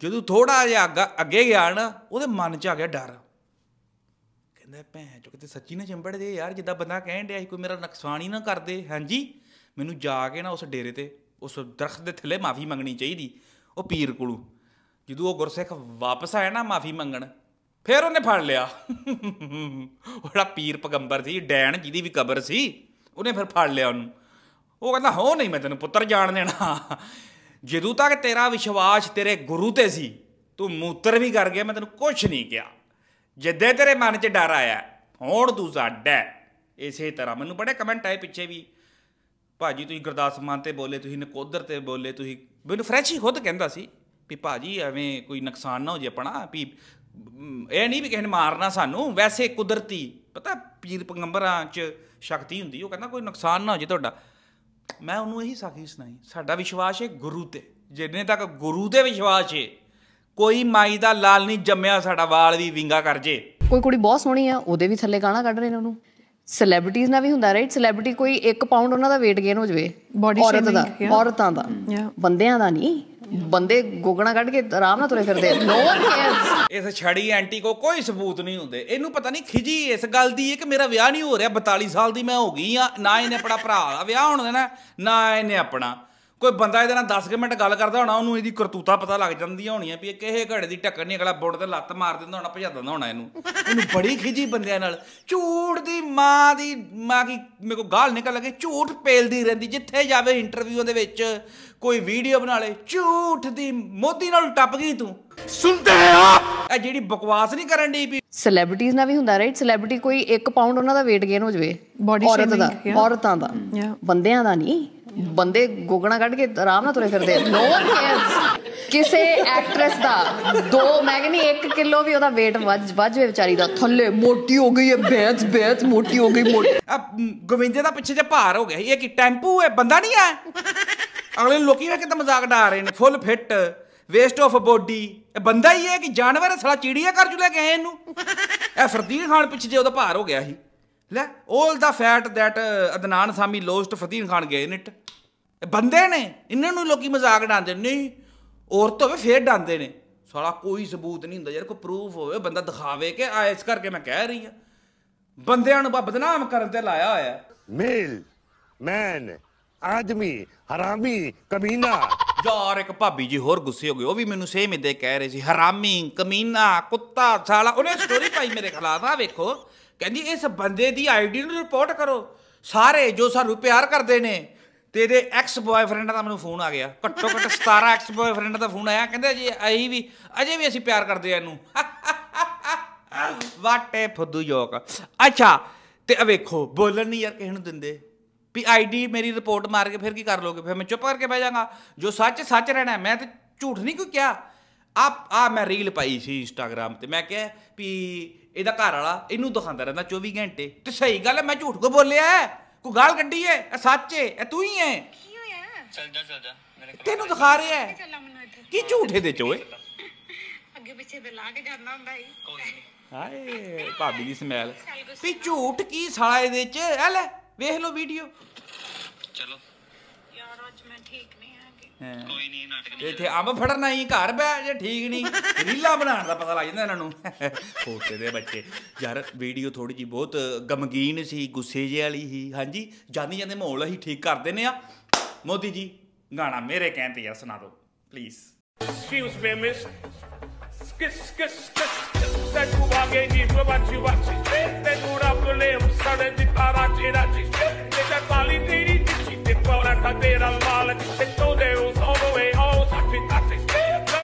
ਜਦੋਂ ਥੋੜਾ ਜਿਹਾ ਅੱਗੇ ਗਿਆ ਨਾ ਉਹਦੇ ਮਨ 'ਚ ਆ ਗਿਆ ਡਰ ਕਹਿੰਦਾ ਭੈਣ ਚੋ ਕਿਤੇ ਸੱਚੀ ਨਾ ਚੰਬੜ ਦੇ ਯਾਰ ਜਿੱਦਾਂ ਬੰਦਾ ਕਹਿਣ ਡਿਆ ਸੀ ਕੋਈ ਮੇਰਾ ਨੁਕਸਾਨ ਹੀ ਨਾ ਕਰਦੇ ਹਾਂਜੀ ਮੈਨੂੰ ਜਾ ਕੇ ਨਾ ਉਸ ਡੇਰੇ ਤੇ ਉਸ ਦਰਖਤ ਦੇ ਥੱਲੇ ਮਾਫੀ ਮੰਗਣੀ ਚਾਹੀਦੀ ਉਹ ਪੀਰ ਕੋਲੋਂ ਜਦੋਂ ਉਹ ਗੁਰਸਿੱਖ ਵਾਪਸ ਆਇਆ ਨਾ ਮਾਫੀ ਮੰਗਣ ਫਿਰ ਉਹਨੇ ਫੜ ਲਿਆ [LAUGHS] ਉਹਦਾ ਪੀਰ ਪਗੰਬਰ ਸੀ ਡੈਣ ਜਿਹਦੀ ਵੀ ਕਬਰ ਸੀ ਉਹਨੇ ਫਿਰ ਫੜ ਲਿਆ ਉਹਨੂੰ ਉਹ ਕਹਿੰਦਾ ਹੋ ਨਹੀਂ ਮੈਂ ਤੈਨੂੰ ਪੁੱਤਰ ਜਾਣ ਦੇਣਾ ਜਦੋਂ ਤੱਕ ਤੇਰਾ ਵਿਸ਼ਵਾਸ ਤੇਰੇ ਗੁਰੂ ਤੇ ਸੀ ਤੂੰ ਮੂਤਰ ਵੀ ਕਰ ਗਿਆ ਮੈਂ ਤੈਨੂੰ ਕੁਝ ਨਹੀਂ ਕਿਹਾ ਜਿੱਦੇ ਤੇਰੇ ਮਨ 'ਚ ਡਰ ਆਇਆ ਹੁਣ ਤੂੰ ਸਾਡਾ ਇਸੇ ਤਰ੍ਹਾਂ ਮੈਨੂੰ ਬੜੇ ਕਮੈਂਟ ਆਏ ਪਿੱਛੇ ਵੀ ਭਾਜੀ ਤੁਸੀਂ ਗੁਰਦਾਸ ਮਾਨ ਤੇ ਬੋਲੇ ਤੁਸੀਂ ਨਕੋਦਰ ਤੇ ਬੋਲੇ ਤੁਸੀਂ ਮੈਨੂੰ ਫਰੈਸ਼ ਖੁਦ ਕਹਿੰਦਾ ਸੀ ਵੀ ਭਾਜੀ ਐਵੇਂ ਕੋਈ ਨੁਕਸਾਨ ਨਾ ਹੋ ਜੇ ਆਪਣਾ ਵੀ ਇਹ ਨਹੀਂ ਵੀ ਕਿਸੇ ਨੇ ਮਾਰਨਾ ਸਾਨੂੰ ਵੈਸੇ ਕੁਦਰਤੀ ਪਤਾ ਪੀਰ ਪੰਗੰਬਰਾਂ 'ਚ ਸ਼ਕਤੀ ਹੁੰਦੀ ਉਹ ਕਹਿੰਦਾ ਕੋਈ ਨੁਕਸਾਨ ਨਾ ਹੋ ਜੇ ਤੁਹਾਡਾ ਮੈਂ ਉਹਨੂੰ ਇਹੀ ਸਾਖੀ ਸੁਣਾਈ ਸਾਡਾ ਵਿਸ਼ਵਾਸ ਹੈ ਗੁਰੂ ਤੇ ਜਿੰਨੇ ਤੱਕ ਗੁਰੂ ਤੇ ਵਿਸ਼ਵਾਸ ਹੈ ਕੋਈ ਮਾਈ ਦਾ ਲਾਲ ਨਹੀਂ ਜੰਮਿਆ ਸਾਡਾ ਵਾਲ ਵੀ ਵਿੰਗਾ ਕਰ ਜੇ ਕੋਈ ਕੁੜੀ ਬਹੁਤ ਸੋਹਣੀ ਆ ਉਹਦੇ ਵੀ ਥੱਲੇ ਗਾਣਾ ਕੱਢ ਰਹੇ ਨੇ ਉਹਨੂੰ ਸੈਲਿਬ੍ਰਿਟੀਜ਼ ਨਾਲ ਵੀ ਹੁੰਦਾ ਰਾਈਟ ਸੈਲਿਬ੍ਰਿਟੀ ਕੋਈ 1 ਪਾਉਂਡ ਉਹਨਾਂ ਦਾ weight gain ਹੋ ਜਵੇ ਬਾਡੀ ਸ਼ੇਪ ਦਾ ਔਰਤਾਂ ਦਾ ਬੰਦਿਆਂ ਦਾ ਨਹੀਂ ਬੰਦੇ ਗੋਗਣਾ ਕੱਢ ਕੇ ਆਰਾਮ ਨਾਲ ਤੁਰੇ ਫਿਰਦੇ ਨੋ ਵਨ ਕੇਅਰਸ ਇਸ ਛੜੀ ਐਂਟੀ ਕੋ ਕੋਈ ਸਬੂਤ ਨਹੀਂ ਹੁੰਦੇ ਇਹਨੂੰ ਪਤਾ ਨਹੀਂ ਖਿਜੀ ਇਸ ਗੱਲ ਦੀ ਹੈ ਕਿ ਮੇਰਾ ਵਿਆਹ ਨਹੀਂ ਹੋ ਰਿਹਾ 42 ਸਾਲ ਦੀ ਮੈਂ ਹੋ ਗਈ ਆ ਨਾ ਇਹਨੇ ਆਪਣਾ ਭਰਾ ਦਾ ਵਿਆਹ ਹੋਣ ਦੇਣਾ ਨਾ ਇਹਨੇ ਆਪਣਾ ਕੋਈ ਬੰਦਾ ਇਹਦੇ ਨਾਲ 10 ਮਿੰਟ ਗੱਲ ਕਰਦਾ ਹੋਣਾ ਉਹਨੂੰ ਇਹਦੀ ਕਰਤੂਤਾ ਪਤਾ ਲੱਗ ਜਾਂਦੀਆਂ ਹੋਣੀਆਂ ਵੀ ਇਹ ਕਿਹੇ ਘੜੇ ਦੀ ਟੱਕਰ ਨਹੀਂ ਅਗਲਾ ਬੁੱਢ ਤੇ ਲੱਤ ਮਾਰ ਦਿੰਦਾ ਹੋਣਾ ਭਜਾ ਦਿੰਦਾ ਹੋਣਾ ਇਹਨੂੰ ਇਹਨੂੰ ਬੜੀ ਖਿਜੀ ਬੰਦਿਆਂ ਨਾਲ ਝੂਠ ਦੀ ਮਾਂ ਦੀ ਮਾਂ ਕੀ ਮੇਰੇ ਕੋ ਗਾਲ ਨਿਕਲ ਲਗੇ ਝੂਠ ਪੇਲਦੀ ਰਹਿੰਦੀ ਜਿੱਥੇ ਜਾਵੇ ਇੰਟਰਵਿਊਆਂ ਦੇ ਵਿੱਚ ਕੋਈ ਵੀਡੀਓ ਬਣਾ ਲੇ ਝੂਠ ਦੀ ਮੋਦੀ ਨਾਲ ਟੱਪ ਗਈ ਤੂੰ ਸੁਣਦੇ ਆ ਇਹ ਜਿਹੜੀ ਬਕਵਾਸ ਨਹੀਂ ਕਰਨ ਦੀ ਵੀ ਸੈਲੈਬ੍ਰਿਟੀਜ਼ ਨਾਲ ਵੀ ਹੁੰਦਾ ਰਾਈਟ ਸੈਲੈਬ੍ਰਿਟੀ ਕੋਈ 1 ਪਾਉਂਡ ਉਹਨਾਂ ਦਾ weight gain ਹੋ ਜਵੇ ਬੋਡੀ ਸ਼ੇਪਿੰਗ ਔਰਤਾਂ ਦਾ ਬੰਦਿਆਂ ਦਾ ਨਹੀਂ ਬੰਦੇ ਗੋਗਣਾ ਕੱਢ ਕੇ ਆਰਾਮ ਨਾਲ ਤੁਰੇ ਫਿਰਦੇ ਨੋ ਵਨ ਕੇਅਰਸ ਕਿਸੇ ਐਕਟ੍ਰੈਸ ਦਾ ਦੋ ਮੈਂ ਕਹਿੰਦੀ 1 ਕਿਲੋ ਵੀ ਉਹਦਾ weight ਵੱਜ ਵੇ ਵਿਚਾਰੀ ਦਾ ਥੱਲੇ ਮੋਟੀ ਹੋ ਗਈ ਹੈ ਬੈਂਸ ਬੈਂਸ ਮੋਟੀ ਹੋ ਗਈ ਮੋਟੀ ਆ ਗੋਵਿੰਦੇ ਦਾ ਪਿੱਛੇ ਜੇ ਭਾਰ ਹੋ ਗਿਆ ਇਹ ਕੀ ਟੈਂਪੂ ਹੈ ਬੰਦਾ ਨਹੀਂ ਹੈ ਅਗਲੇ ਲੋਕੀ ਵੇ ਕਿਤੇ ਮਜ਼ਾਕ ਡਾ ਰਹੇ ਨੇ full fit waste of body ਇਹ ਬੰਦਾ ਹੀ ਹੈ ਕਿ ਜਾਨਵਰ ਹੈ ਸਾਲਾ ਚਿੜੀਆ ਕਰ ਚ ਲੈ ਕੇ ਆਏ ਇਹਨੂੰ ਇਹ ਫਰਦੀਨ ਖਾਨ ਪਿੱਛੇ ਜੇ ਉਹਦਾ ਭਾਰ ਹੋ ਗਿਆ ਸੀ ਲੈ 올 ਦਾ fat that Adnan Sami lost ਫਤੀਨ ਖਾਨ ਗਏ ਨੇ ਬੰਦੇ ਨੇ ਇਹਨਾਂ ਨੂੰ ਲੋਕੀ ਮਜ਼ਾਕ ਡਾਂਦੇ ਨਹੀਂ ਔਰਤ ਹੋਵੇ ਫੇਰ ਡਾਂਦੇ ਨੇ ਸਾਲਾ ਕੋਈ ਸਬੂਤ ਨਹੀਂ ਹੁੰਦਾ ਯਾਰ ਕੋਈ ਪ੍ਰੂਫ ਹੋਵੇ ਬੰਦਾ ਦਿਖਾਵੇ ਕਿ ਆ ਇਸ ਕਰਕੇ ਮੈਂ ਕਹਿ ਰਹੀ ਆ ਬੰਦਿਆਂ ਨੂੰ ਬਦਨਾਮ ਕਰਨ ਤੇ ਲਾਇਆ ਹੋਇਆ ਮੇਲ ਮੈਨ ਆਦਮੀ ਹਰਾਮੀ ਕਮੀਨਾ ਯਾਰ ਇੱਕ ਭਾਬੀ ਜੀ ਹੋਰ ਗੁੱਸੇ ਹੋ ਗਏ ਉਹ ਵੀ ਮੈਨੂੰ ਸੇਮ ਇਦੇ ਕਹਿ ਰਹੀ ਸੀ ਹਰਾਮੀ ਕਮੀਨਾ ਕੁੱਤਾ ਸਾਲਾ ਉਹਨੇ ਸਟੋਰੀ ਪਾਈ ਮੇਰੇ ਖਿਲਾਫ ਆ ਵੇਖੋ ਕਹਿੰਦੀ ਇਸ ਬੰਦੇ ਦੀ ਆਈਡੀ ਨੂੰ ਰਿਪੋਰਟ ਕਰੋ ਸਾਰੇ ਜੋ ਸਾਨੂੰ ਪਿਆਰ ਕਰਦੇ ਨੇ ਤੇਰੇ ਐਕਸ ਬॉयਫ੍ਰੈਂਡ ਦਾ ਮੈਨੂੰ ਫੋਨ ਆ ਗਿਆ ਘੱਟੋ ਘੱਟ 17 ਐਕਸ ਬॉयਫ੍ਰੈਂਡ ਦਾ ਫੋਨ ਆਇਆ ਕਹਿੰਦੇ ਜੀ ਅਸੀਂ ਵੀ ਅਜੇ ਵੀ ਅਸੀਂ ਪਿਆਰ ਕਰਦੇ ਆ ਇਹਨੂੰ ਵਾਟ [LAUGHS] ਐ ਫੁੱਦੂ ਜੋਕ ਅੱਛਾ ਤੇ ਆ ਵੇਖੋ ਬੋਲਣ ਨਹੀਂ ਯਾਰ ਕਿਸੇ ਨੂੰ ਦਿੰਦੇ ਵੀ ਆਈਡੀ ਮੇਰੀ ਰਿਪੋਰਟ ਮਾਰ ਕੇ ਫਿਰ ਕੀ ਕਰ ਲੋਗੇ ਫਿਰ ਮੈਂ ਚੁੱਪ ਕਰਕੇ ਬਹਿ ਜਾਗਾ ਜੋ ਸੱਚ ਸੱਚ ਰਹਿਣਾ ਮੈਂ ਤੇ ਝੂਠ ਨਹੀਂ ਕੋਈ ਕਿਹਾ ਆ ਆ ਮੈਂ ਰੀਲ ਪਾਈ ਸੀ ਇੰਸਟਾਗ੍ਰam ਤੇ ਮੈਂ ਕਿਹਾ ਵੀ ਇਹਦਾ ਘਰ ਵਾਲਾ ਇਹਨੂੰ ਦਿਖਾਉਂਦਾ ਰਹਿੰਦਾ 24 ਘੰਟੇ ਤੇ ਸਹੀ ਗੱਲ ਹੈ ਮੈਂ ਝੂਠ ਕੋ ਬੋਲਿਆ ਕੋ ਗਾਲ ਕੱਢੀ ਹੈ ਇਹ ਸੱਚ ਹੈ ਇਹ ਤੂੰ ਹੀ ਹੈ ਕੀ ਹੋਇਆ ਚੱਲ ਜਾ ਚੱਲ ਜਾ ਤੈਨੂੰ ਦਿਖਾ ਰਿਹਾ ਹੈ ਕੀ ਝੂਠ ਦੇ ਚੋਏ ਓਏ ਅੱਗੇ ਪਿੱਛੇ ਦੇ ਲਾ ਕੇ ਜਾਂਦਾ ਹੁੰਦਾ ਹੀ ਹਾਏ ਭਾਬੀ ਦੀ ਸਮੈਲ ਵੀ ਝੂਠ ਕੀ ਸਾਲਾ ਇਹਦੇ ਵਿੱਚ ਐ ਲੈ ਵੇਖ ਲਓ ਵੀਡੀਓ ਚਲੋ ਮੈਂ ਠੀਕ ਨਹੀਂ ਕੋਈ ਨਹੀਂ ਨਾਟਕ ਨਹੀਂ ਇੱਥੇ ਅੰਬ ਫੜਨਾ ਹੀ ਘਰ ਬਹਿ ਜੇ ਠੀਕ ਨਹੀਂ ਰੀਲਾ ਬਣਾਉਣ ਦਾ ਪਤਾ ਲੱਗ ਜਾਂਦਾ ਇਹਨਾਂ ਨੂੰ ਹੋਤੇ ਦੇ ਬੱਚੇ ਯਾਰ ਵੀਡੀਓ ਥੋੜੀ ਜੀ ਬਹੁਤ ਗਮਗੀਨ ਸੀ ਗੁੱਸੇ ਜੇ ਵਾਲੀ ਸੀ ਹਾਂਜੀ ਜਾਂਦੀ ਜਾਂਦੇ ਮਾਹੌਲ ਅਸੀਂ ਠੀਕ ਕਰ ਦਿੰਨੇ ਆ ਮੋਦੀ ਜੀ ਗਾਣਾ ਮੇਰੇ ਕਹਿਣ ਤੇ ਯਾਰ ਸੁਣਾ ਦਿਓ ਪਲੀਜ਼ ਐਕਸਕਿਊਜ਼ ਮੀ ਮਿਸ ਕਿਸ ਕਿਸ ਕਿਸ ਤੇ ਕੋ ਗਈ ਜੀ ਪ੍ਰਵਾਚੀ ਵਾਚੀ ਤੇ ਤੇ ਕੁੜਾ ਪ੍ਰੋਬਲਮ ਸਾਡੇ ਦੀ ਤਾਰਾ ਚੇਰਾ ਜੀ ਤੇ ਤੇ ਪਾਲੀ ਤੇਰੀ I fora a cadeira mala. Ele...